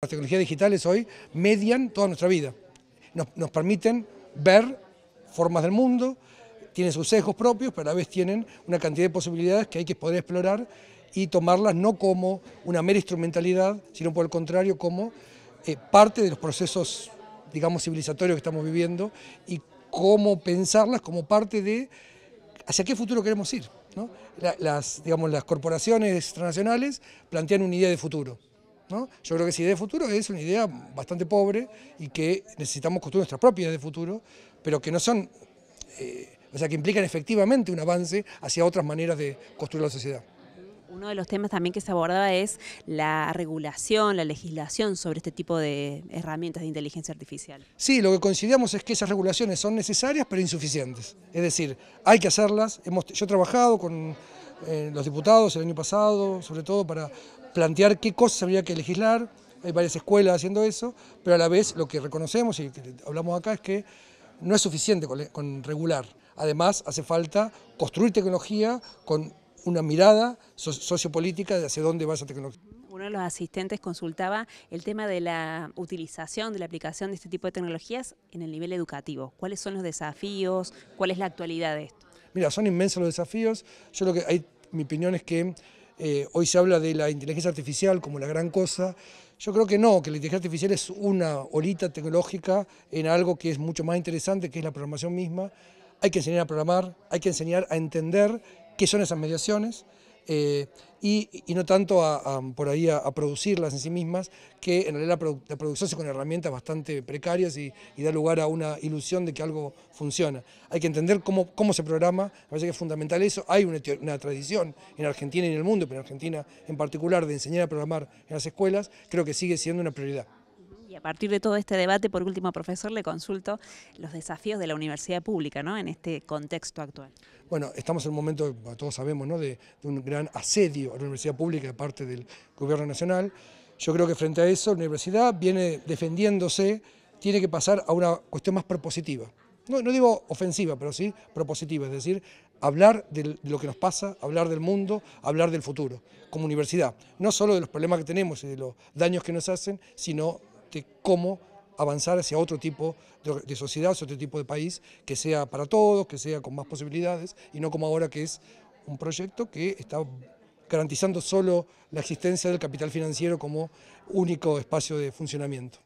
Las tecnologías digitales hoy median toda nuestra vida, nos, permiten ver formas del mundo, tienen sus sesgos propios, pero a la vez tienen una cantidad de posibilidades que hay que poder explorar y tomarlas no como una mera instrumentalidad, sino por el contrario como eh, parte de los procesos, digamos, civilizatorios que estamos viviendo y cómo pensarlas como parte de hacia qué futuro queremos ir. las, digamos, las corporaciones transnacionales plantean una idea de futuro. Yo creo que esa idea de futuro es una idea bastante pobre y que necesitamos construir nuestras propias ideas de futuro, pero que no son, eh, o sea, que implican efectivamente un avance hacia otras maneras de construir la sociedad. Uno de los temas también que se abordaba es la regulación, la legislación sobre este tipo de herramientas de inteligencia artificial. Sí, lo que consideramos es que esas regulaciones son necesarias pero insuficientes. Es decir, hay que hacerlas. Hemos, yo he trabajado con eh, los diputados el año pasado, sobre todo para plantear qué cosas habría que legislar. Hay varias escuelas haciendo eso, pero a la vez lo que reconocemos y que hablamos acá es que no es suficiente con, regular. Además, hace falta construir tecnología con una mirada sociopolítica de hacia dónde va esa tecnología. Uno de los asistentes consultaba el tema de la utilización, de la aplicación de este tipo de tecnologías en el nivel educativo. ¿Cuáles son los desafíos? ¿Cuál es la actualidad de esto? Mira, son inmensos los desafíos. Yo lo que hay mi opinión es que eh, hoy se habla de la inteligencia artificial como la gran cosa. Yo creo que no, que la inteligencia artificial es una olita tecnológica en algo que es mucho más interesante, que es la programación misma. Hay que enseñar a programar, hay que enseñar a entender qué son esas mediaciones. Eh, y, no tanto por ahí a, producirlas en sí mismas, que en realidad la, producción se con herramientas bastante precarias y, da lugar a una ilusión de que algo funciona. Hay que entender cómo, se programa, me parece que es fundamental eso. Hay una, una, tradición en Argentina y en el mundo, pero en Argentina en particular, de enseñar a programar en las escuelas, creo que sigue siendo una prioridad a partir de todo este debate, por último, profesor, le consulto los desafíos de la universidad pública ¿no? en este contexto actual. Bueno, estamos en un momento, todos sabemos, ¿no? de, un gran asedio a la universidad pública de parte del gobierno nacional. Yo creo que frente a eso la universidad viene defendiéndose, tiene que pasar a una cuestión más propositiva. No, no, digo ofensiva, pero sí propositiva, es decir, hablar de lo que nos pasa, hablar del mundo, hablar del futuro, como universidad. No solo de los problemas que tenemos y de los daños que nos hacen, sino cómo avanzar hacia otro tipo de, de sociedad, hacia otro tipo de país, que sea para todos, que sea con más posibilidades, y no como ahora que es un proyecto que está garantizando solo la existencia del capital financiero como único espacio de funcionamiento.